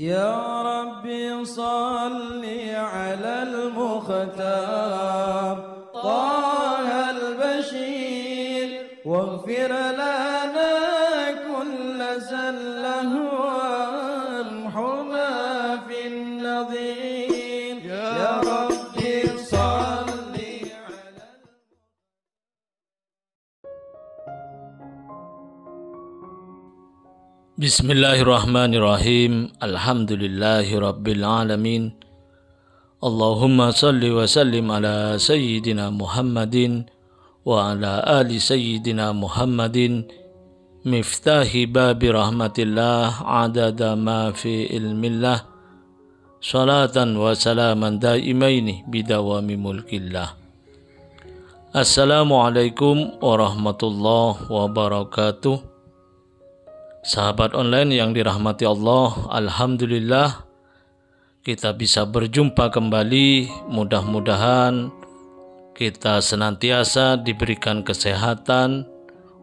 يا ربي صل على المختار طه البشير واغفر له Bismillahirrahmanirrahim. Alhamdulillahirabbil Allahumma salli wa sallim ala sayyidina Muhammadin wa ala ali sayyidina Muhammadin miftahi babi rahmatillah adada ma fi ilmillah salatan wa salaman daimaini bidawami mulkillah. Assalamualaikum warahmatullahi wabarakatuh. Sahabat online yang dirahmati Allah, alhamdulillah kita bisa berjumpa kembali. Mudah-mudahan kita senantiasa diberikan kesehatan,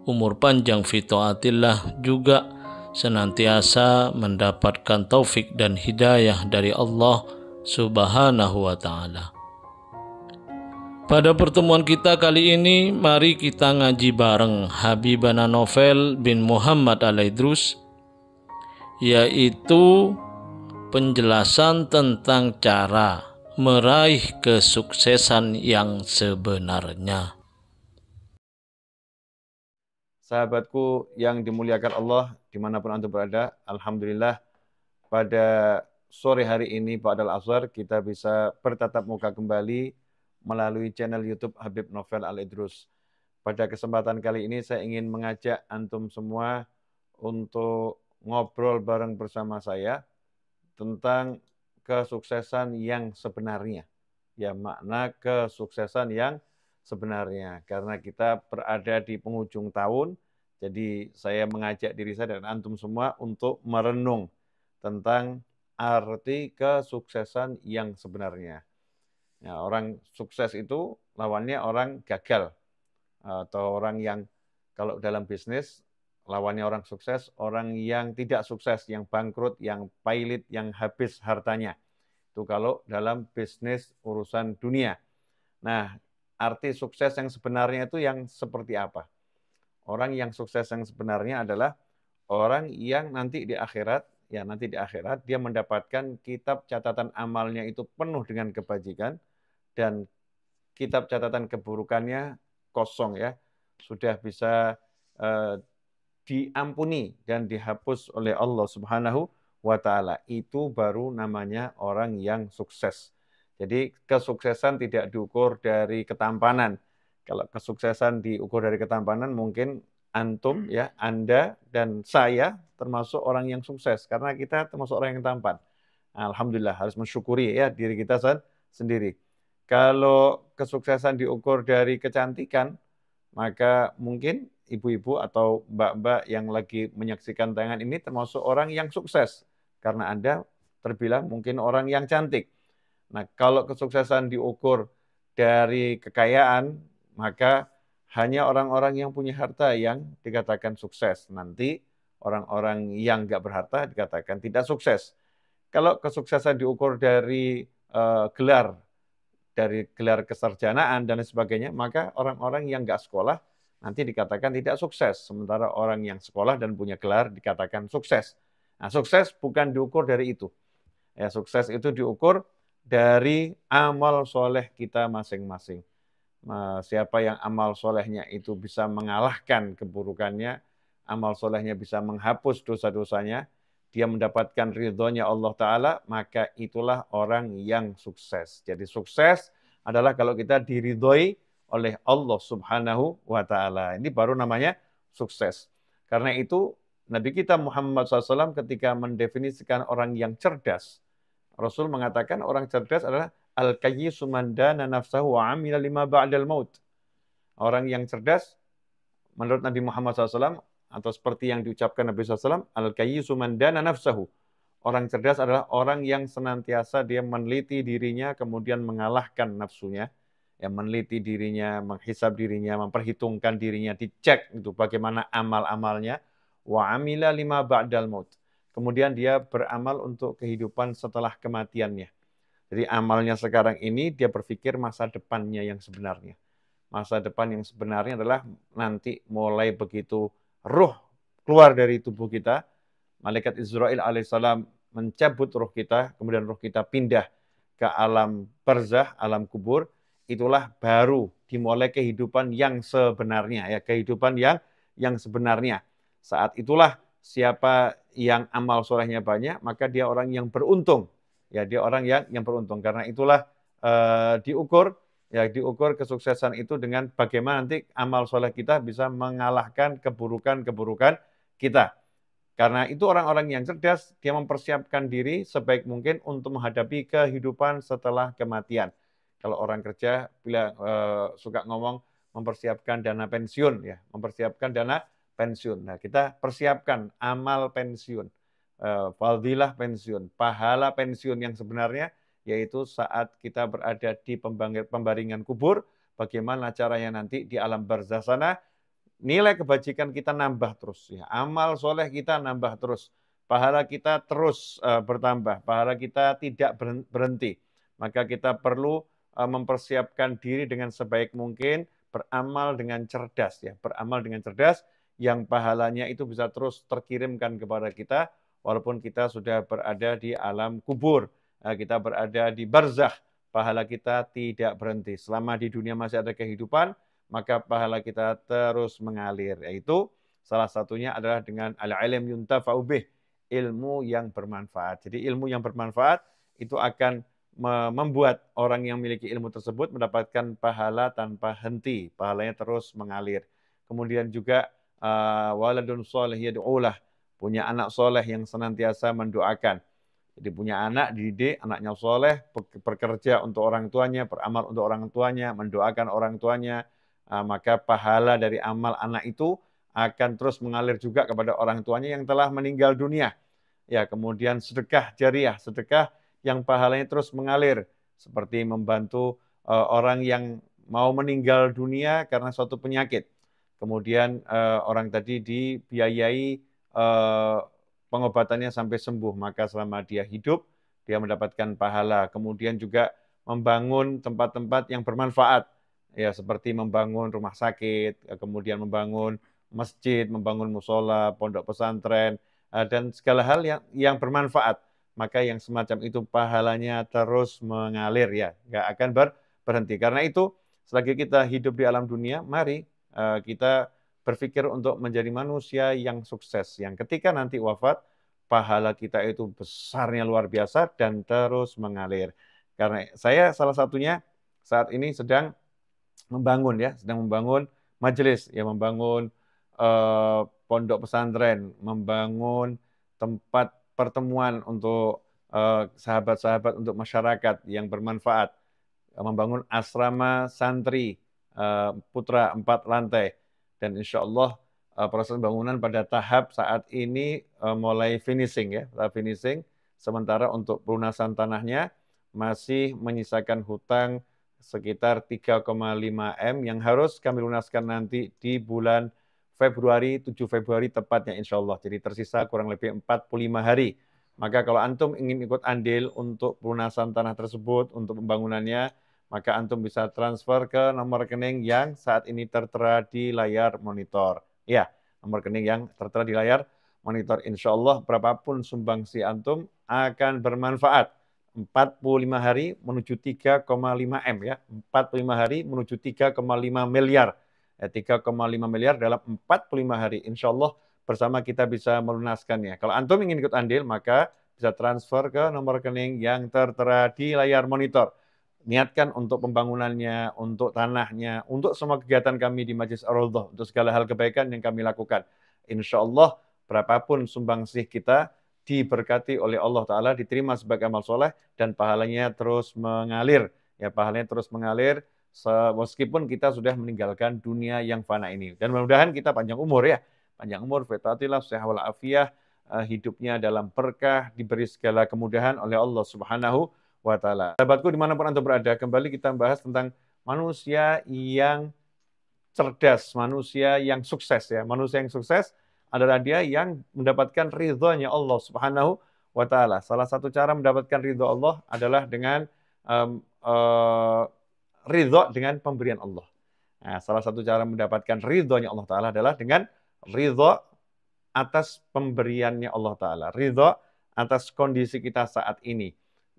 umur panjang fitoatillah juga senantiasa mendapatkan taufik dan hidayah dari Allah Subhanahu wa taala. Pada pertemuan kita kali ini, mari kita ngaji bareng Habibana Novel bin Muhammad Alaidrus, yaitu penjelasan tentang cara meraih kesuksesan yang sebenarnya. Sahabatku yang dimuliakan Allah dimanapun Anda berada, Alhamdulillah pada sore hari ini Pak Adal Azhar kita bisa bertatap muka kembali melalui channel YouTube Habib Novel Al-Idrus. Pada kesempatan kali ini saya ingin mengajak antum semua untuk ngobrol bareng bersama saya tentang kesuksesan yang sebenarnya. Ya, makna kesuksesan yang sebenarnya. Karena kita berada di penghujung tahun, jadi saya mengajak diri saya dan antum semua untuk merenung tentang arti kesuksesan yang sebenarnya. Ya, orang sukses itu lawannya orang gagal atau orang yang kalau dalam bisnis lawannya orang sukses, orang yang tidak sukses, yang bangkrut, yang pilot yang habis hartanya. Itu kalau dalam bisnis urusan dunia. Nah, arti sukses yang sebenarnya itu yang seperti apa? Orang yang sukses yang sebenarnya adalah orang yang nanti di akhirat ya nanti di akhirat dia mendapatkan kitab catatan amalnya itu penuh dengan kebajikan dan kitab catatan keburukannya kosong ya sudah bisa uh, diampuni dan dihapus oleh Allah Subhanahu wa taala. Itu baru namanya orang yang sukses. Jadi kesuksesan tidak diukur dari ketampanan. Kalau kesuksesan diukur dari ketampanan mungkin antum hmm. ya, Anda dan saya termasuk orang yang sukses karena kita termasuk orang yang tampan. Alhamdulillah harus mensyukuri ya diri kita sendiri. Kalau kesuksesan diukur dari kecantikan, maka mungkin ibu-ibu atau mbak-mbak yang lagi menyaksikan tayangan ini termasuk orang yang sukses karena Anda terbilang mungkin orang yang cantik. Nah, kalau kesuksesan diukur dari kekayaan, maka hanya orang-orang yang punya harta yang dikatakan sukses. Nanti orang-orang yang nggak berharta dikatakan tidak sukses. Kalau kesuksesan diukur dari uh, gelar, dari gelar kesarjanaan dan sebagainya, maka orang-orang yang nggak sekolah nanti dikatakan tidak sukses. Sementara orang yang sekolah dan punya gelar dikatakan sukses. Nah, sukses bukan diukur dari itu. Ya, sukses itu diukur dari amal soleh kita masing-masing. Eh, siapa yang amal solehnya itu bisa mengalahkan keburukannya, amal solehnya bisa menghapus dosa-dosanya, dia mendapatkan ridhonya Allah Ta'ala, maka itulah orang yang sukses. Jadi sukses adalah kalau kita diridhoi oleh Allah Subhanahu wa Ta'ala. Ini baru namanya sukses. Karena itu Nabi kita Muhammad SAW ketika mendefinisikan orang yang cerdas, Rasul mengatakan orang cerdas adalah Al-kayyisu man dana nafsahu wa amila lima ba'dal maut. Orang yang cerdas, menurut Nabi Muhammad SAW, atau seperti yang diucapkan Nabi SAW, Al-kayyisu man dana nafsahu. Orang cerdas adalah orang yang senantiasa dia meneliti dirinya, kemudian mengalahkan nafsunya. Ya, meneliti dirinya, menghisap dirinya, memperhitungkan dirinya, dicek itu bagaimana amal-amalnya. Wa amila lima ba'dal maut. Kemudian dia beramal untuk kehidupan setelah kematiannya jadi amalnya sekarang ini dia berpikir masa depannya yang sebenarnya. Masa depan yang sebenarnya adalah nanti mulai begitu ruh keluar dari tubuh kita, malaikat Israel alaihissalam mencabut ruh kita, kemudian ruh kita pindah ke alam perzah alam kubur, itulah baru dimulai kehidupan yang sebenarnya ya, kehidupan yang yang sebenarnya. Saat itulah siapa yang amal solehnya banyak, maka dia orang yang beruntung ya dia orang yang yang beruntung karena itulah uh, diukur ya diukur kesuksesan itu dengan bagaimana nanti amal soleh kita bisa mengalahkan keburukan-keburukan kita. Karena itu orang-orang yang cerdas, dia mempersiapkan diri sebaik mungkin untuk menghadapi kehidupan setelah kematian. Kalau orang kerja bila uh, suka ngomong mempersiapkan dana pensiun ya, mempersiapkan dana pensiun. Nah, kita persiapkan amal pensiun. Eh, fadilah pensiun, pahala pensiun yang sebenarnya yaitu saat kita berada di pembaringan kubur, bagaimana caranya nanti di alam barzah sana nilai kebajikan kita nambah terus ya. Amal soleh kita nambah terus. Pahala kita terus uh, bertambah, pahala kita tidak berhenti. Maka kita perlu uh, mempersiapkan diri dengan sebaik mungkin, beramal dengan cerdas ya, beramal dengan cerdas yang pahalanya itu bisa terus terkirimkan kepada kita walaupun kita sudah berada di alam kubur, eh, kita berada di barzah, pahala kita tidak berhenti. Selama di dunia masih ada kehidupan, maka pahala kita terus mengalir. Yaitu salah satunya adalah dengan al-ilm yunta faubeh ilmu yang bermanfaat. Jadi ilmu yang bermanfaat itu akan membuat orang yang memiliki ilmu tersebut mendapatkan pahala tanpa henti, pahalanya terus mengalir. Kemudian juga eh, waladun soleh yad'ulah, punya anak soleh yang senantiasa mendoakan. Jadi punya anak, didik, anaknya soleh, bekerja untuk orang tuanya, beramal untuk orang tuanya, mendoakan orang tuanya, ah, maka pahala dari amal anak itu akan terus mengalir juga kepada orang tuanya yang telah meninggal dunia. Ya, kemudian sedekah jariah, sedekah yang pahalanya terus mengalir seperti membantu eh, orang yang mau meninggal dunia karena suatu penyakit. Kemudian eh, orang tadi dibiayai Eh, pengobatannya sampai sembuh. Maka selama dia hidup, dia mendapatkan pahala. Kemudian juga membangun tempat-tempat yang bermanfaat. Ya, seperti membangun rumah sakit, kemudian membangun masjid, membangun musola, pondok pesantren, eh, dan segala hal yang, yang bermanfaat. Maka yang semacam itu pahalanya terus mengalir ya, nggak akan ber, berhenti. Karena itu, selagi kita hidup di alam dunia, mari eh, kita berpikir untuk menjadi manusia yang sukses, yang ketika nanti wafat, pahala kita itu besarnya luar biasa dan terus mengalir. Karena saya salah satunya saat ini sedang membangun ya, sedang membangun majelis, ya membangun eh, pondok pesantren, membangun tempat pertemuan untuk eh, sahabat-sahabat eh, untuk masyarakat yang bermanfaat, membangun asrama santri eh, putra empat lantai dan insya Allah uh, proses bangunan pada tahap saat ini uh, mulai finishing ya, tahap finishing. Sementara untuk pelunasan tanahnya masih menyisakan hutang sekitar 3,5 M yang harus kami lunaskan nanti di bulan Februari, 7 Februari tepatnya insya Allah. Jadi tersisa kurang lebih 45 hari. Maka kalau Antum ingin ikut andil untuk pelunasan tanah tersebut, untuk pembangunannya, maka Antum bisa transfer ke nomor rekening yang saat ini tertera di layar monitor. Ya, nomor rekening yang tertera di layar monitor. Insya Allah berapapun sumbangsi Antum akan bermanfaat. 45 hari menuju 3,5 M ya. 45 hari menuju 3,5 miliar. 3,5 eh, miliar dalam 45 hari. Insya Allah bersama kita bisa melunaskannya. Kalau Antum ingin ikut andil, maka bisa transfer ke nomor rekening yang tertera di layar monitor niatkan untuk pembangunannya, untuk tanahnya, untuk semua kegiatan kami di Majlis ar rodoh untuk segala hal kebaikan yang kami lakukan. Insya Allah, berapapun sumbangsih kita, diberkati oleh Allah Ta'ala, diterima sebagai amal soleh, dan pahalanya terus mengalir. Ya, pahalanya terus mengalir, meskipun kita sudah meninggalkan dunia yang fana ini. Dan mudah-mudahan kita panjang umur ya. Panjang umur, fetatillah, sehawal afiyah, eh, hidupnya dalam berkah, diberi segala kemudahan oleh Allah Subhanahu wa taala. Sahabatku dimanapun Anda berada, kembali kita membahas tentang manusia yang cerdas, manusia yang sukses ya. Manusia yang sukses adalah dia yang mendapatkan ridhonya Allah Subhanahu wa taala. Salah satu cara mendapatkan ridho Allah adalah dengan um, uh, ridho dengan pemberian Allah. Nah, salah satu cara mendapatkan ridhonya Allah Ta'ala adalah dengan ridho atas pemberiannya Allah Ta'ala. Ridho atas kondisi kita saat ini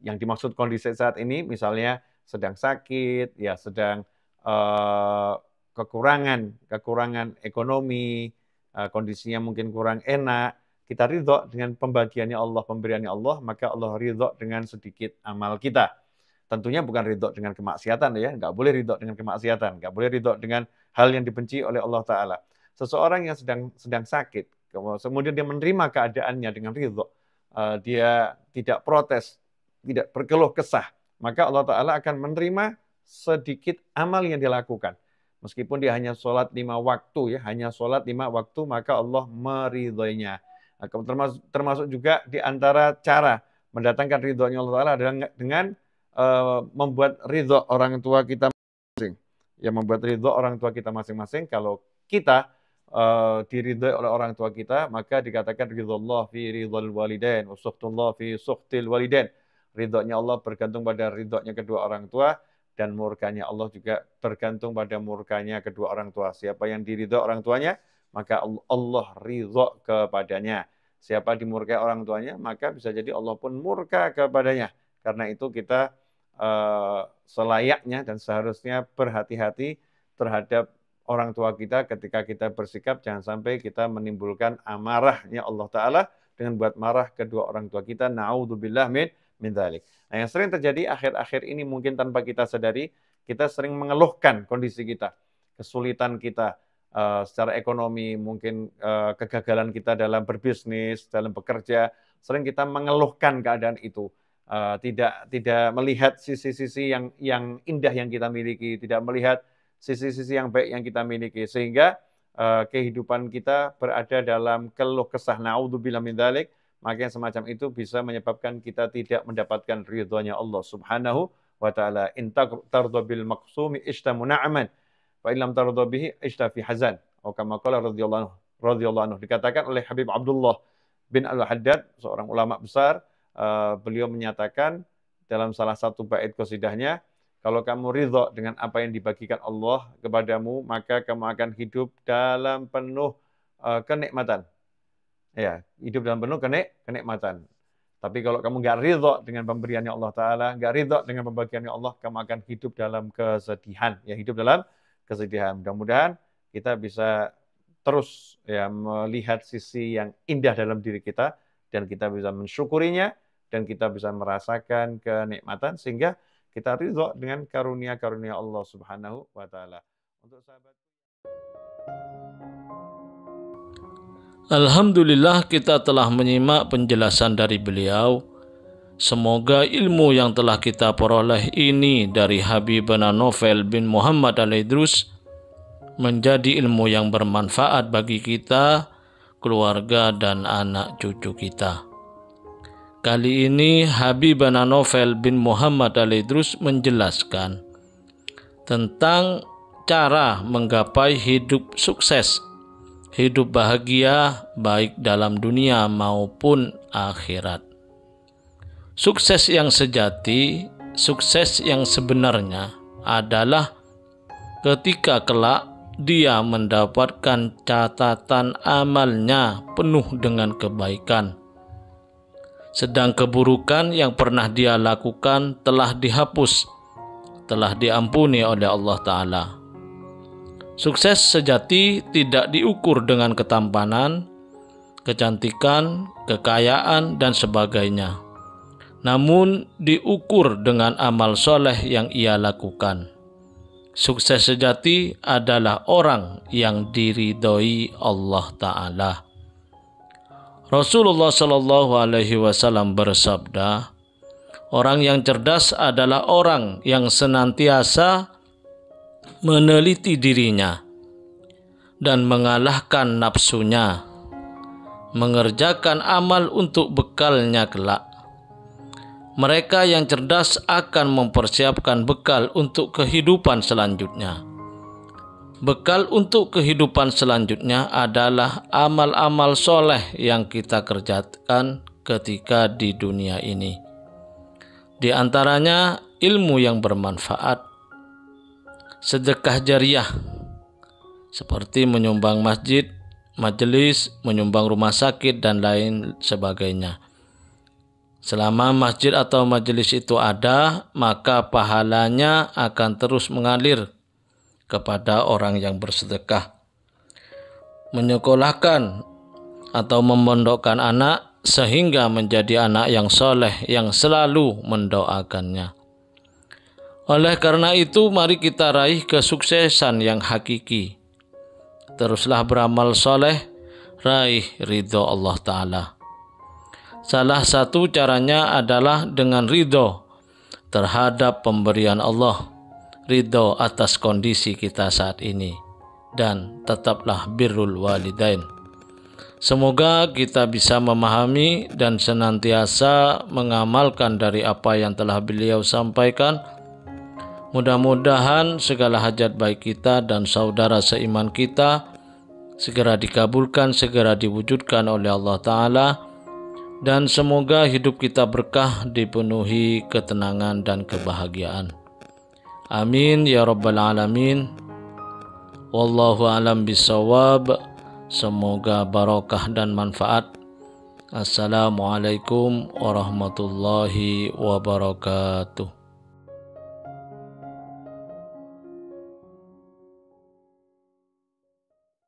yang dimaksud kondisi saat ini misalnya sedang sakit, ya sedang uh, kekurangan, kekurangan ekonomi, uh, kondisinya mungkin kurang enak, kita ridho dengan pembagiannya Allah, pemberiannya Allah, maka Allah ridho dengan sedikit amal kita. Tentunya bukan ridho dengan kemaksiatan ya, nggak boleh ridho dengan kemaksiatan, nggak boleh ridho dengan hal yang dibenci oleh Allah Ta'ala. Seseorang yang sedang sedang sakit, kemudian dia menerima keadaannya dengan ridho, eh, dia tidak protes, tidak berkeluh kesah, maka Allah Ta'ala akan menerima sedikit amal yang dilakukan. Meskipun dia hanya sholat lima waktu ya, hanya sholat lima waktu maka Allah meridhoinya. Nah, termasuk, termasuk juga di antara cara mendatangkan ridhonya Allah Ta'ala adalah dengan uh, membuat ridho orang tua kita masing-masing. Ya membuat ridho orang tua kita masing-masing. Kalau kita uh, diridhoi oleh orang tua kita, maka dikatakan ridho Allah fi ridho walidain, wa fi suhtil walidain. Ridhonya Allah bergantung pada ridhonya kedua orang tua dan murkanya Allah juga bergantung pada murkanya kedua orang tua. Siapa yang diridho orang tuanya, maka Allah ridho kepadanya. Siapa dimurkai orang tuanya, maka bisa jadi Allah pun murka kepadanya. Karena itu kita uh, selayaknya dan seharusnya berhati-hati terhadap orang tua kita ketika kita bersikap jangan sampai kita menimbulkan amarahnya Allah Ta'ala dengan buat marah kedua orang tua kita. Na'udzubillah min mindalik. Nah, yang sering terjadi akhir-akhir ini mungkin tanpa kita sadari, kita sering mengeluhkan kondisi kita, kesulitan kita uh, secara ekonomi, mungkin uh, kegagalan kita dalam berbisnis, dalam bekerja, sering kita mengeluhkan keadaan itu. Uh, tidak tidak melihat sisi-sisi yang yang indah yang kita miliki, tidak melihat sisi-sisi yang baik yang kita miliki sehingga uh, kehidupan kita berada dalam keluh kesah naudzubillah min dzalik maka yang semacam itu bisa menyebabkan kita tidak mendapatkan ridhonya Allah Subhanahu wa taala. In tardha bil maqsumi ishtamu na'man fa illam tardha bihi ishta hazan. Atau oh, kama qala radhiyallahu anhu radhiyallahu anhu dikatakan oleh Habib Abdullah bin Al-Haddad seorang ulama besar eh, beliau menyatakan dalam salah satu bait qasidahnya kalau kamu ridho dengan apa yang dibagikan Allah kepadamu, maka kamu akan hidup dalam penuh uh, kenikmatan. Ya, hidup dalam penuh kenik, kenikmatan. Tapi kalau kamu nggak ridho dengan pemberiannya Allah Ta'ala, nggak ridho dengan pembagiannya Allah, kamu akan hidup dalam kesedihan. Ya, hidup dalam kesedihan. Mudah-mudahan kita bisa terus ya melihat sisi yang indah dalam diri kita dan kita bisa mensyukurinya dan kita bisa merasakan kenikmatan sehingga kita ridho dengan karunia-karunia Allah Subhanahu wa taala. Untuk sahabat Alhamdulillah kita telah menyimak penjelasan dari beliau. Semoga ilmu yang telah kita peroleh ini dari Habibana Novel bin Muhammad al Idrus menjadi ilmu yang bermanfaat bagi kita, keluarga dan anak cucu kita. Kali ini Habibana Novel bin Muhammad al Idrus menjelaskan tentang cara menggapai hidup sukses hidup bahagia baik dalam dunia maupun akhirat. Sukses yang sejati, sukses yang sebenarnya adalah ketika kelak dia mendapatkan catatan amalnya penuh dengan kebaikan. Sedang keburukan yang pernah dia lakukan telah dihapus, telah diampuni oleh Allah Ta'ala. Sukses sejati tidak diukur dengan ketampanan, kecantikan, kekayaan, dan sebagainya, namun diukur dengan amal soleh yang ia lakukan. Sukses sejati adalah orang yang diridhoi Allah Ta'ala. Rasulullah Shallallahu Alaihi Wasallam bersabda, "Orang yang cerdas adalah orang yang senantiasa..." meneliti dirinya dan mengalahkan nafsunya, mengerjakan amal untuk bekalnya kelak. Mereka yang cerdas akan mempersiapkan bekal untuk kehidupan selanjutnya. Bekal untuk kehidupan selanjutnya adalah amal-amal soleh yang kita kerjakan ketika di dunia ini. Di antaranya ilmu yang bermanfaat, sedekah jariah seperti menyumbang masjid, majelis, menyumbang rumah sakit dan lain sebagainya. Selama masjid atau majelis itu ada, maka pahalanya akan terus mengalir kepada orang yang bersedekah. Menyekolahkan atau memondokkan anak sehingga menjadi anak yang soleh yang selalu mendoakannya. Oleh karena itu, mari kita raih kesuksesan yang hakiki. Teruslah beramal soleh, raih ridho Allah Ta'ala. Salah satu caranya adalah dengan ridho terhadap pemberian Allah, ridho atas kondisi kita saat ini, dan tetaplah birrul walidain. Semoga kita bisa memahami dan senantiasa mengamalkan dari apa yang telah beliau sampaikan. Mudah-mudahan segala hajat baik kita dan saudara seiman kita segera dikabulkan, segera diwujudkan oleh Allah Ta'ala, dan semoga hidup kita berkah dipenuhi ketenangan dan kebahagiaan. Amin ya Rabbal 'Alamin. Wallahu alam bisawab. Semoga barokah dan manfaat. Assalamualaikum warahmatullahi wabarakatuh.